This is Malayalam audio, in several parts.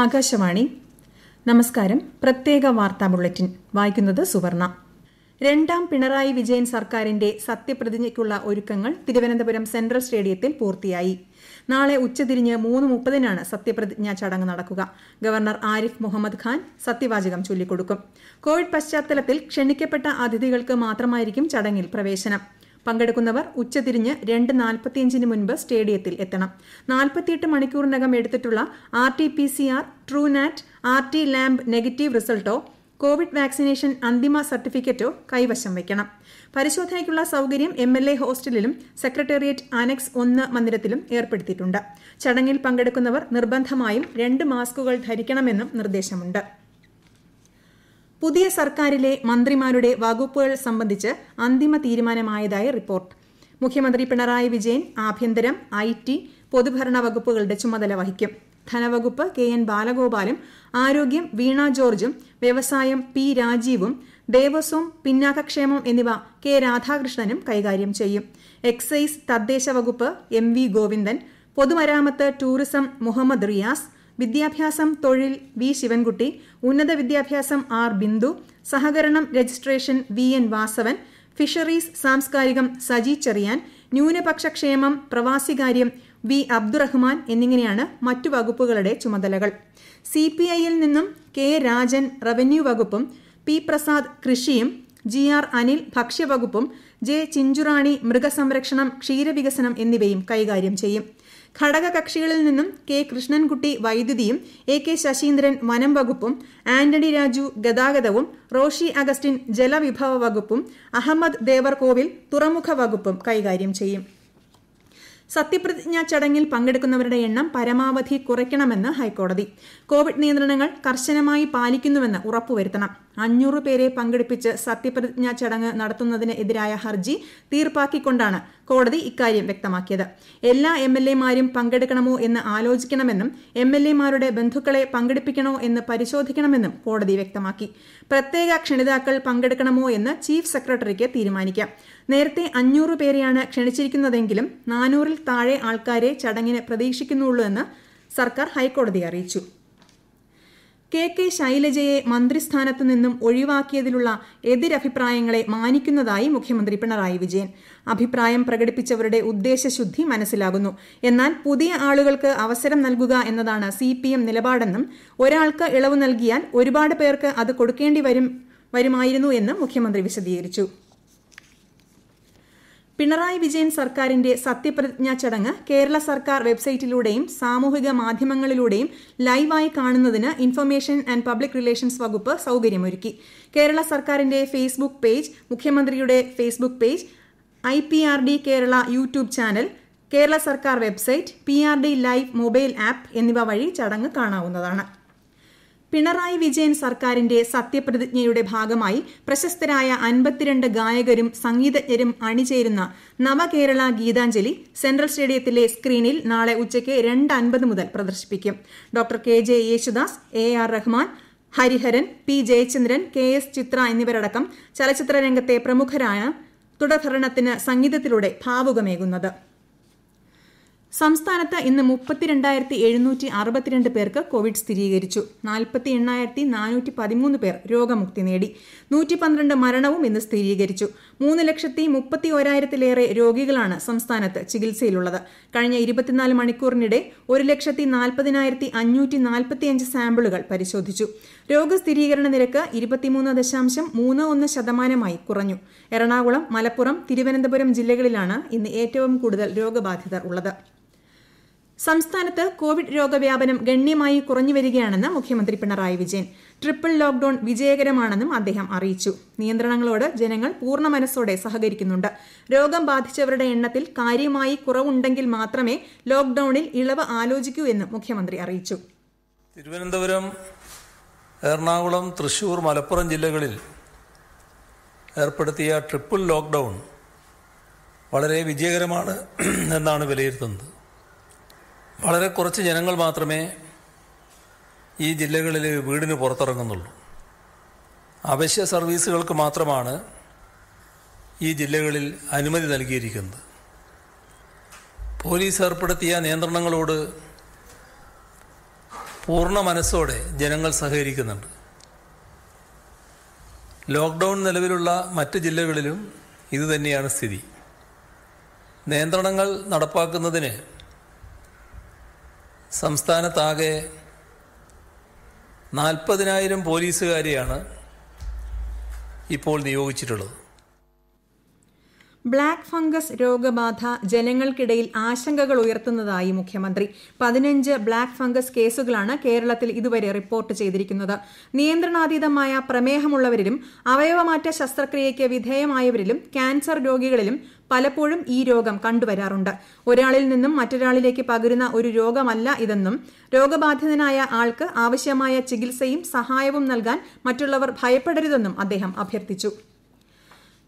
ആകാശവാണി നമസ്കാരം പ്രത്യേക വാർത്താ ബുള്ളറ്റിൻ വായിക്കുന്നത് സുവർണ രണ്ടാം പിണറായി വിജയൻ സർക്കാരിന്റെ സത്യപ്രതിജ്ഞയ്ക്കുള്ള ഒരുക്കങ്ങൾ തിരുവനന്തപുരം സെൻട്രൽ സ്റ്റേഡിയത്തിൽ പൂർത്തിയായി നാളെ ഉച്ചതിരിഞ്ഞ് മൂന്ന് മുപ്പതിനാണ് സത്യപ്രതിജ്ഞാ ചടങ്ങ് നടക്കുക ഗവർണർ ആരിഫ് മുഹമ്മദ് ഖാൻ സത്യവാചകം ചൊല്ലിക്കൊടുക്കും കോവിഡ് പശ്ചാത്തലത്തിൽ ക്ഷണിക്കപ്പെട്ട അതിഥികൾക്ക് മാത്രമായിരിക്കും ചടങ്ങിൽ പ്രവേശനം പങ്കെടുക്കുന്നവർ ഉച്ചതിരിഞ്ഞ് രണ്ട് നാൽപ്പത്തിയഞ്ചിന് മുൻപ് സ്റ്റേഡിയത്തിൽ എത്തണം നാൽപ്പത്തിയെട്ട് മണിക്കൂറിനകം എടുത്തിട്ടുള്ള R T P C R TrueNat R T lamp negative റിസൾട്ടോ കോവിഡ് വാക്സിനേഷൻ അന്തിമ സർട്ടിഫിക്കറ്റോ കൈവശം വയ്ക്കണം പരിശോധനയ്ക്കുള്ള സൌകര്യം എം എൽ എ ഹോസ്റ്റലിലും സെക്രട്ടേറിയറ്റ് അനക്സ് ഒന്ന് മന്ദിരത്തിലും ഏർപ്പെടുത്തിയിട്ടുണ്ട് ചടങ്ങിൽ പങ്കെടുക്കുന്നവർ നിർബന്ധമായും രണ്ട് മാസ്കുകൾ ധരിക്കണമെന്നും നിർദ്ദേശമുണ്ട് പുതിയ സർക്കാരിലെ മന്ത്രിമാരുടെ വകുപ്പുകൾ സംബന്ധിച്ച് അന്തിമ തീരുമാനമായതായി റിപ്പോർട്ട് മുഖ്യമന്ത്രി പിണറായി വിജയൻ ആഭ്യന്തരം ഐ ടി പൊതുഭരണ വകുപ്പുകളുടെ ചുമതല വഹിക്കും ധനവകുപ്പ് കെ എൻ ബാലഗോപാലും ആരോഗ്യം വീണ ജോർജും വ്യവസായം പി രാജീവും ദേവസ്വം പിന്നാക്കക്ഷേമം എന്നിവ കെ രാധാകൃഷ്ണനും കൈകാര്യം ചെയ്യും എക്സൈസ് തദ്ദേശ വകുപ്പ് എം വി ഗോവിന്ദൻ പൊതുമരാമത്ത് ടൂറിസം മുഹമ്മദ് റിയാസ് വിദ്യാഭ്യാസം തൊഴിൽ വി ശിവൻകുട്ടി ഉന്നത വിദ്യാഭ്യാസം ആർ ബിന്ദു സഹകരണം registration V N Vasavan fisheries സാംസ്കാരികം സജി ചെറിയാൻ ന്യൂനപക്ഷക്ഷേമം പ്രവാസികാര്യം വി അബ്ദുറഹ്മാൻ എന്നിങ്ങനെയാണ് മറ്റു വകുപ്പുകളുടെ ചുമതലകൾ സി പി ഐയിൽ നിന്നും കെ രാജൻ റവന്യൂ വകുപ്പും പി പ്രസാദ് കൃഷിയും ജി ആർ അനിൽ ഭക്ഷ്യവകുപ്പും ജെ ചിഞ്ചുറാണി മൃഗസംരക്ഷണം ക്ഷീരവികസനം എന്നിവയും കൈകാര്യം ചെയ്യും ഘടകകക്ഷികളിൽ നിന്നും കെ കൃഷ്ണൻകുട്ടി വൈദ്യുതിയും എ കെ ശശീന്ദ്രൻ വനം വകുപ്പും ആന്റണി രാജു ഗതാഗതവും റോഷി അഗസ്റ്റിൻ ജലവിഭവ വകുപ്പും അഹമ്മദ് ദേവർകോവിൽ തുറമുഖ വകുപ്പും കൈകാര്യം ചെയ്യും സത്യപ്രതിജ്ഞാ ചടങ്ങിൽ പങ്കെടുക്കുന്നവരുടെ എണ്ണം പരമാവധി കുറയ്ക്കണമെന്ന് ഹൈക്കോടതി കോവിഡ് നിയന്ത്രണങ്ങൾ കർശനമായി പാലിക്കുന്നുവെന്ന് ഉറപ്പുവരുത്തണം അഞ്ഞൂറ് പേരെ പങ്കെടുപ്പിച്ച് സത്യപ്രതിജ്ഞാ ചടങ്ങ് നടത്തുന്നതിനെതിരായ ഹർജി തീർപ്പാക്കിക്കൊണ്ടാണ് കോടതി ഇക്കാര്യം വ്യക്തമാക്കിയത് എല്ലാ എം എൽ എമാരും പങ്കെടുക്കണമോ എന്ന് ആലോചിക്കണമെന്നും എം എൽ എമാരുടെ ബന്ധുക്കളെ പങ്കെടുപ്പിക്കണോ എന്ന് പരിശോധിക്കണമെന്നും കോടതി വ്യക്തമാക്കി പ്രത്യേക ക്ഷണിതാക്കൾ പങ്കെടുക്കണമോ എന്ന് ചീഫ് സെക്രട്ടറിക്ക് തീരുമാനിക്കാം നേരത്തെ അഞ്ഞൂറ് പേരെയാണ് ക്ഷണിച്ചിരിക്കുന്നതെങ്കിലും നാനൂറിൽ താഴെ ആൾക്കാരെ ചടങ്ങിന് പ്രതീക്ഷിക്കുന്നുള്ളൂ എന്ന് സർക്കാർ ഹൈക്കോടതിയെ അറിയിച്ചു കെ കെ ശൈലജയെ മന്ത്രിസ്ഥാനത്തു നിന്നും ഒഴിവാക്കിയതിലുള്ള എതിരഭിപ്രായങ്ങളെ മാനിക്കുന്നതായി മുഖ്യമന്ത്രി പിണറായി വിജയൻ അഭിപ്രായം പ്രകടിപ്പിച്ചവരുടെ ഉദ്ദേശശുദ്ധി മനസ്സിലാകുന്നു എന്നാൽ പുതിയ ആളുകൾക്ക് അവസരം നൽകുക എന്നതാണ് സി നിലപാടെന്നും ഒരാൾക്ക് ഇളവ് നൽകിയാൽ ഒരുപാട് പേർക്ക് അത് കൊടുക്കേണ്ടി വരും വരുമായിരുന്നു എന്ന് മുഖ്യമന്ത്രി വിശദീകരിച്ചു പിണറായി വിജയൻ സർക്കാരിന്റെ സത്യപ്രതിജ്ഞാ ചടങ്ങ് കേരള സർക്കാർ വെബ്സൈറ്റിലൂടെയും സാമൂഹിക മാധ്യമങ്ങളിലൂടെയും ലൈവായി കാണുന്നതിന് ഇൻഫർമേഷൻ ആൻഡ് പബ്ലിക് റിലേഷൻസ് വകുപ്പ് സൌകര്യമൊരുക്കി കേരള സർക്കാരിന്റെ ഫേസ്ബുക്ക് പേജ് മുഖ്യമന്ത്രിയുടെ Facebook page I P R D Kerala YouTube channel Kerala സർക്കാർ website P R D live mobile app എന്നിവ വഴി ചടങ്ങ് കാണാവുന്നതാണ് പിണറായി വിജയൻ സർക്കാരിന്റെ സത്യപ്രതിജ്ഞയുടെ ഭാഗമായി പ്രശസ്തരായ അൻപത്തിരണ്ട് ഗായകരും സംഗീതജ്ഞരും അണിചേരുന്ന നവകേരള ഗീതാഞ്ജലി സെൻട്രൽ സ്റ്റേഡിയത്തിലെ സ്ക്രീനിൽ നാളെ ഉച്ചയ്ക്ക് രണ്ട് അൻപത് മുതൽ പ്രദർശിപ്പിക്കും doctor K J Yesudas A R Rahman Hariharan P Jayachandran K S Chithra എന്നിവരടക്കം ചലച്ചിത്ര രംഗത്തെ പ്രമുഖരായ തുടർഭരണത്തിന് സംഗീതത്തിലൂടെ ഭാവുകമേകുന്നത് സംസ്ഥാനത്ത് ഇന്ന് മുപ്പത്തിരണ്ടായിരത്തി എഴുന്നൂറ്റി അറുപത്തിരണ്ട് പേർക്ക് കോവിഡ് സ്ഥിരീകരിച്ചു നാൽപ്പത്തി എണ്ണായിരത്തി നാനൂറ്റി പതിമൂന്ന് പേർ രോഗമുക്തി നേടി നൂറ്റി പന്ത്രണ്ട് മരണവും ഇന്ന് സ്ഥിരീകരിച്ചു മൂന്ന് ലക്ഷത്തി മുപ്പത്തി ഒരായിരത്തിലേറെ രോഗികളാണ് സംസ്ഥാനത്ത് ചികിത്സയിലുള്ളത് കഴിഞ്ഞ ഇരുപത്തിനാല് മണിക്കൂറിനിടെ ഒരു ലക്ഷത്തി നാൽപ്പതിനായിരത്തി അഞ്ഞൂറ്റി നാൽപ്പത്തിയഞ്ച് സാമ്പിളുകൾ പരിശോധിച്ചു രോഗസ്ഥിരീകരണ നിരക്ക് ഇരുപത്തിമൂന്ന് ദശാംശം മൂന്ന് ഒന്ന് ശതമാനമായി കുറഞ്ഞു എറണാകുളം മലപ്പുറം തിരുവനന്തപുരം ജില്ലകളിലാണ് ഇന്ന് ഏറ്റവും കൂടുതൽ രോഗബാധിതർ ഉള്ളത് സംസ്ഥാനത്ത് കോവിഡ് രോഗവ്യാപനം ഗണ്യമായി കുറഞ്ഞു വരികയാണെന്ന് മുഖ്യമന്ത്രി പിണറായി വിജയൻ ട്രിപ്പിൾ ലോക്ഡൌൺ വിജയകരമാണെന്നും അദ്ദേഹം അറിയിച്ചു നിയന്ത്രണങ്ങളോട് ജനങ്ങൾ പൂർണ്ണ മനസ്സോടെ സഹകരിക്കുന്നുണ്ട് രോഗം ബാധിച്ചവരുടെ എണ്ണത്തിൽ കാര്യമായി കുറവുണ്ടെങ്കിൽ മാത്രമേ ലോക്ഡൌണിൽ ഇളവ് ആലോചിക്കൂ എന്നും മുഖ്യമന്ത്രി അറിയിച്ചു തിരുവനന്തപുരം എറണാകുളം തൃശൂർ മലപ്പുറം ജില്ലകളിൽ ഏർപ്പെടുത്തിയ ട്രിപ്പിൾ ലോക്ക്ഡൗൺ വളരെ വിജയകരമാണ് എന്നാണ് വിലയിരുത്തുന്നത് വളരെ കുറച്ച് ജനങ്ങൾ മാത്രമേ ഈ ജില്ലകളിൽ വീടിന് പുറത്തിറങ്ങുന്നുള്ളൂ അവശ്യ സർവീസുകൾക്ക് മാത്രമാണ് ഈ ജില്ലകളിൽ അനുമതി നൽകിയിരിക്കുന്നത് പോലീസ് ഏർപ്പെടുത്തിയ നിയന്ത്രണങ്ങളോട് പൂർണ്ണ മനസ്സോടെ ജനങ്ങൾ സഹകരിക്കുന്നുണ്ട് ലോക്ക്ഡൗൺ നിലവിലുള്ള മറ്റ് ജില്ലകളിലും ഇതുതന്നെയാണ് സ്ഥിതി നിയന്ത്രണങ്ങൾ നടപ്പാക്കുന്നതിന് സംസ്ഥാനത്താകെ നാൽപ്പതിനായിരം പോലീസുകാരെയാണ് ഇപ്പോൾ നിയോഗിച്ചിട്ടുള്ളത് ബ്ലാക്ക് ഫംഗസ് രോഗബാധ ജനങ്ങൾക്കിടയിൽ ആശങ്കകൾ ഉയർത്തുന്നതായി മുഖ്യമന്ത്രി പതിനഞ്ച് ബ്ലാക്ക് ഫംഗസ് കേസുകളാണ് കേരളത്തിൽ ഇതുവരെ റിപ്പോർട്ട് ചെയ്തിരിക്കുന്നത് നിയന്ത്രണാതീതമായ പ്രമേഹമുള്ളവരിലും അവയവമാറ്റ ശസ്ത്രക്രിയയ്ക്ക് വിധേയമായവരിലും ക്യാൻസർ രോഗികളിലും പലപ്പോഴും ഈ രോഗം കണ്ടുവരാറുണ്ട് ഒരാളിൽ നിന്നും മറ്റൊരാളിലേക്ക് പകരുന്ന ഒരു രോഗമല്ല ഇതെന്നും രോഗബാധിതനായ ആൾക്ക് ആവശ്യമായ ചികിത്സയും സഹായവും നൽകാൻ മറ്റുള്ളവർ ഭയപ്പെടരുതെന്നും അദ്ദേഹം അഭ്യർത്ഥിച്ചു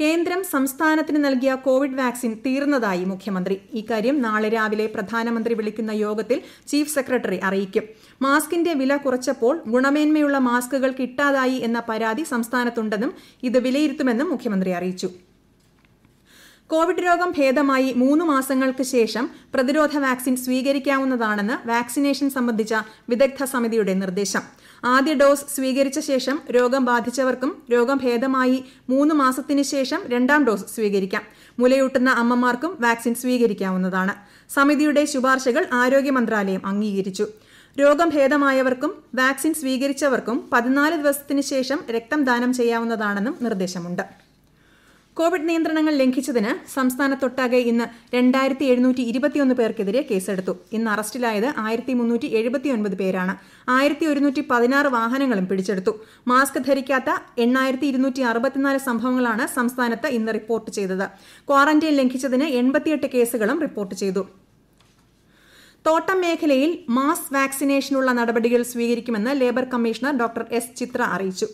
കേന്ദ്രം സംസ്ഥാനത്തിന് നൽകിയ കോവിഡ് വാക്സിൻ തീർന്നതായി മുഖ്യമന്ത്രി ഇക്കാര്യം നാളെ രാവിലെ പ്രധാനമന്ത്രി വിളിക്കുന്ന യോഗത്തിൽ ചീഫ് സെക്രട്ടറി അറിയിക്കും മാസ്കിന്റെ വില കുറച്ചപ്പോൾ ഗുണമേന്മയുള്ള മാസ്കുകൾ കിട്ടാതായി എന്ന പരാതി സംസ്ഥാനത്തുണ്ടെന്നും ഇത് വിലയിരുത്തുമെന്നും മുഖ്യമന്ത്രി അറിയിച്ചു കോവിഡ് രോഗം ഭേദമായി മൂന്ന് മാസങ്ങൾക്ക് ശേഷം പ്രതിരോധ വാക്സിൻ സ്വീകരിക്കാവുന്നതാണെന്ന് വാക്സിനേഷൻ സംബന്ധിച്ച വിദഗ്ധ സമിതിയുടെ നിർദ്ദേശം ആദ്യ ഡോസ് സ്വീകരിച്ച ശേഷം രോഗം ബാധിച്ചവർക്കും രോഗം ഭേദമായി മൂന്ന് മാസത്തിന് ശേഷം രണ്ടാം ഡോസ് സ്വീകരിക്കാം മുലയൂട്ടുന്ന അമ്മമാർക്കും വാക്സിൻ സ്വീകരിക്കാവുന്നതാണ് സമിതിയുടെ ശുപാർശകൾ ആരോഗ്യ മന്ത്രാലയം അംഗീകരിച്ചു രോഗം ഭേദമായവർക്കും വാക്സിൻ സ്വീകരിച്ചവർക്കും പതിനാല് ദിവസത്തിന് ശേഷം രക്തം ദാനം ചെയ്യാവുന്നതാണെന്നും നിർദ്ദേശമുണ്ട് കോവിഡ് നിയന്ത്രണങ്ങൾ ലംഘിച്ചതിന് സംസ്ഥാനത്തൊട്ടാകെ ഇന്ന് രണ്ടായിരത്തി എഴുന്നൂറ്റി ഇരുപത്തിയൊന്ന് പേർക്കെതിരെ കേസെടുത്തു ഇന്ന് അറസ്റ്റിലായത് ആയിരത്തി മുന്നൂറ്റി എഴുപത്തിയൊൻപത് പേരാണ് ആയിരത്തി ഒരുന്നൂറ്റി പതിനാറ് വാഹനങ്ങളും പിടിച്ചെടുത്തു മാസ്ക് ധരിക്കാത്ത എണ്ണായിരത്തി ഇരുന്നൂറ്റി അറുപത്തിനാല് സംഭവങ്ങളാണ് സംസ്ഥാനത്ത് ഇന്ന് റിപ്പോർട്ട് ചെയ്തത് ക്വാറന്റൈൻ ലംഘിച്ചതിന് എൺപത്തിയെട്ട് കേസുകളും റിപ്പോർട്ട് ചെയ്തു തോട്ടം മേഖലയിൽ മാസ് വാക്സിനേഷനുള്ള നടപടികൾ സ്വീകരിക്കുമെന്ന് labour commissioner doctor S Chithra അറിയിച്ചു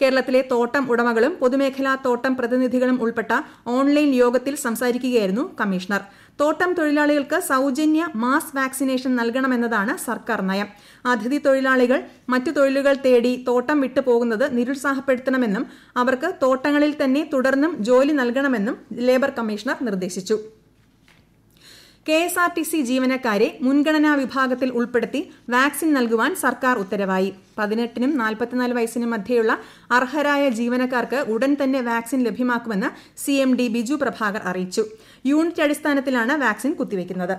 കേരളത്തിലെ തോട്ടം ഉടമകളും പൊതുമേഖലാ തോട്ടം പ്രതിനിധികളും ഉൾപ്പെട്ട ഓൺലൈൻ യോഗത്തിൽ സംസാരിക്കുകയായിരുന്നു കമ്മീഷണർ തോട്ടം തൊഴിലാളികൾക്ക് സൌജന്യ മാസ് വാക്സിനേഷൻ നൽകണമെന്നതാണ് സർക്കാർ നയം അതിഥി തൊഴിലാളികൾ മറ്റു തൊഴിലുകൾ തേടി തോട്ടം വിട്ടു പോകുന്നത് നിരുത്സാഹപ്പെടുത്തണമെന്നും അവർക്ക് തോട്ടങ്ങളിൽ തന്നെ തുടർന്നും ജോലി നൽകണമെന്നും ലേബർ കമ്മീഷണർ നിർദ്ദേശിച്ചു K S R T C ജീവനക്കാരെ മുൻഗണനാ വിഭാഗത്തിൽ ഉൾപ്പെടുത്തി വാക്സിൻ നൽകുവാൻ സർക്കാർ ഉത്തരവായി പതിനെട്ടിനും നാൽപ്പത്തിനാല് വയസ്സിനും മധ്യയുള്ള അർഹരായ ജീവനക്കാർക്ക് ഉടൻ തന്നെ വാക്സിൻ ലഭ്യമാക്കുമെന്ന് C M D Biju Prabhakar അറിയിച്ചു യൂണിറ്റ് അടിസ്ഥാനത്തിലാണ് വാക്സിൻ കുത്തിവയ്ക്കുന്നത്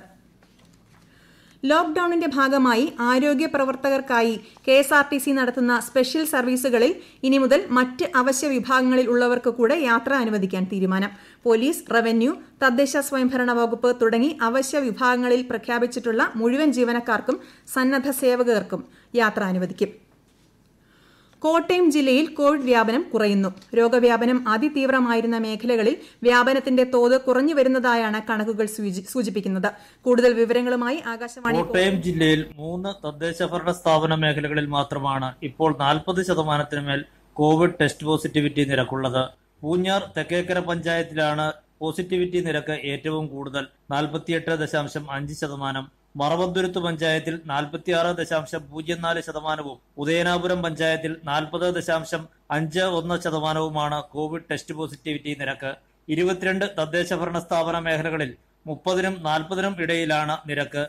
ലോക്ഡൌണിന്റെ ഭാഗമായി ആരോഗ്യ പ്രവർത്തകർക്കായി K S R T C നടത്തുന്ന സ്പെഷ്യൽ സർവീസുകളിൽ ഇനി മുതൽ മറ്റ് അവശ്യ വിഭാഗങ്ങളിൽ ഉള്ളവർക്ക് കൂടെ യാത്ര അനുവദിക്കാൻ തീരുമാനം പോലീസ് റവന്യൂ തദ്ദേശ സ്വയംഭരണ വകുപ്പ് തുടങ്ങി അവശ്യ വിഭാഗങ്ങളിൽ പ്രഖ്യാപിച്ചിട്ടുള്ള മുഴുവൻ ജീവനക്കാർക്കും സന്നദ്ധ സേവകർക്കും യാത്ര അനുവദിക്കും കോട്ടയം ജില്ലയിൽ കോവിഡ് വ്യാപനം കുറയുന്നു രോഗവ്യാപനം അതിതീവ്രമായിരുന്ന മേഖലകളിൽ വ്യാപനത്തിന്റെ തോത് കുറഞ്ഞു വരുന്നതായാണ് കണക്കുകൾ സൂചിപ്പിക്കുന്നത് കൂടുതൽ വിവരങ്ങളുമായി ആകാശവാണി കോട്ടയം ജില്ലയിൽ മൂന്ന് ഭരണ സ്ഥാപന മേഖലകളിൽ മാത്രമാണ് ഇപ്പോൾ നാൽപ്പത് ശതമാനത്തിന് മേൽ കോവിഡ് ടെസ്റ്റ് പോസിറ്റിവിറ്റി നിരക്കുള്ളത് പൂഞ്ഞാർ തെക്കേക്കര പഞ്ചായത്തിലാണ് പോസിറ്റിവിറ്റി നിരക്ക് ഏറ്റവും കൂടുതൽ നാൽപ്പത്തിയെട്ട് ദശാംശം അഞ്ച് ശതമാനം മറവന്തുരുത്ത് പഞ്ചായത്തിൽ നാൽപ്പത്തിയാറ് ദശാംശം പൂജ്യം നാല് ശതമാനവും ഉദയനാപുരം പഞ്ചായത്തിൽ നാൽപ്പത് ദശാംശം അഞ്ച് ഒന്ന് ശതമാനവുമാണ് കോവിഡ് ടെസ്റ്റ് പോസിറ്റിവിറ്റി നിരക്ക് ഇരുപത്തിരണ്ട് തദ്ദേശ ഭരണ സ്ഥാപന മേഖലകളിൽ മുപ്പതിനും നാൽപ്പതിനും ഇടയിലാണ് നിരക്ക്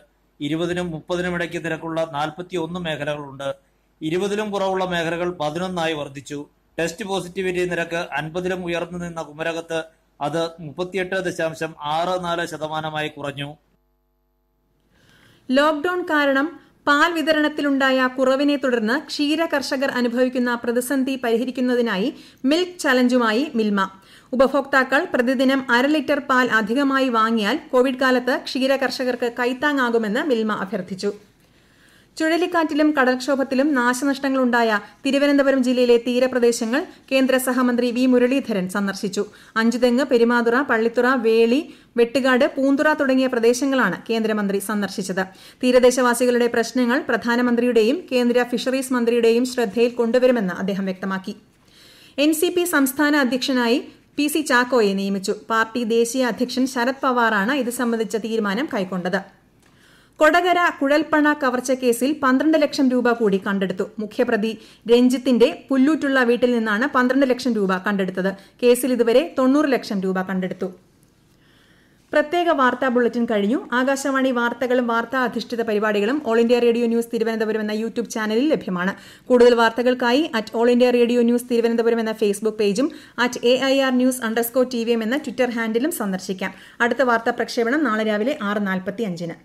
ഇരുപതിനും മുപ്പതിനും ഇടയ്ക്ക് നിരക്കുള്ള നാൽപ്പത്തി ഒന്ന് മേഖലകളുണ്ട് ഇരുപതിലും കുറവുള്ള മേഖലകൾ പതിനൊന്നായി വർദ്ധിച്ചു ടെസ്റ്റ് പോസിറ്റിവിറ്റി നിരക്ക് അൻപതിലും ഉയർന്നു നിന്ന കുമരകത്ത് അത് മുപ്പത്തിയെട്ട് ദശാംശം ആറ് നാല് ശതമാനമായി കുറഞ്ഞു ലോക്ഡൌൺ കാരണം പാൽ വിതരണത്തിലുണ്ടായ കുറവിനെ തുടർന്ന് ക്ഷീര കർഷകർ അനുഭവിക്കുന്ന പ്രതിസന്ധി പരിഹരിക്കുന്നതിനായി മിൽക്ക് ചലഞ്ചുമായി മിൽമ ഉപഭോക്താക്കൾ പ്രതിദിനം അര ലിറ്റർ പാൽ അധികമായി വാങ്ങിയാൽ കോവിഡ് കാലത്ത് ക്ഷീര കർഷകർക്ക് കൈത്താങ്ങാകുമെന്ന് മിൽമ അഭ്യർത്ഥിച്ചു ചുഴലിക്കാറ്റിലും കടൽക്ഷോഭത്തിലും നാശനഷ്ടങ്ങളുണ്ടായ തിരുവനന്തപുരം ജില്ലയിലെ തീരപ്രദേശങ്ങൾ കേന്ദ്ര സഹമന്ത്രി വി മുരളീധരൻ സന്ദർശിച്ചു അഞ്ചുതെങ്ങ് പെരുമാതുറ പള്ളിത്തുറ വേളി വെട്ടുകാട് പൂന്തുറ തുടങ്ങിയ പ്രദേശങ്ങളാണ് കേന്ദ്രമന്ത്രി സന്ദർശിച്ചത് തീരദേശവാസികളുടെ പ്രശ്നങ്ങൾ പ്രധാനമന്ത്രിയുടെയും കേന്ദ്ര ഫിഷറീസ് മന്ത്രിയുടെയും ശ്രദ്ധയിൽ കൊണ്ടുവരുമെന്ന് അദ്ദേഹം വ്യക്തമാക്കി എൻ സി പി സംസ്ഥാന അധ്യക്ഷനായി പി സി ചാക്കോയെ നിയമിച്ചു പാർട്ടി ദേശീയ അധ്യക്ഷൻ ശരത് പവാറാണ് ഇത് സംബന്ധിച്ച തീരുമാനം കൈക്കൊണ്ടത് കൊടകര കുഴൽപ്പണ കവർച്ചക്കേസിൽ പന്ത്രണ്ട് ലക്ഷം രൂപ കൂടി കണ്ടെടുത്തു മുഖ്യപ്രതി രഞ്ജിത്തിന്റെ പുല്ലൂറ്റുള്ള വീട്ടിൽ നിന്നാണ് പന്ത്രണ്ട് ലക്ഷം രൂപ കണ്ടെടുത്തത് കേസിൽ ഇതുവരെ തൊണ്ണൂറ് ലക്ഷം രൂപ കണ്ടെടുത്തു പ്രത്യേക വാർത്താ ബുള്ളറ്റിൻ കഴിഞ്ഞു ആകാശവാണി വാർത്തകളും വാർത്താ അധിഷ്ഠിത പരിപാടികളും all India radio news Thiruvananthapuram എന്ന യൂട്യൂബ് ചാനലിൽ ലഭ്യമാണ് കൂടുതൽ വാർത്തകൾക്കായി at all India radio news Thiruvananthapuram എന്ന ഫേസ്ബുക്ക് പേജും at A I R news underscore T V M എന്ന ട്വിറ്റർ ഹാൻഡിലും സന്ദർശിക്കാം അടുത്ത വാർത്താ പ്രക്ഷേപണം നാളെ രാവിലെ ആറ് നാൽപ്പത്തി അഞ്ചിന്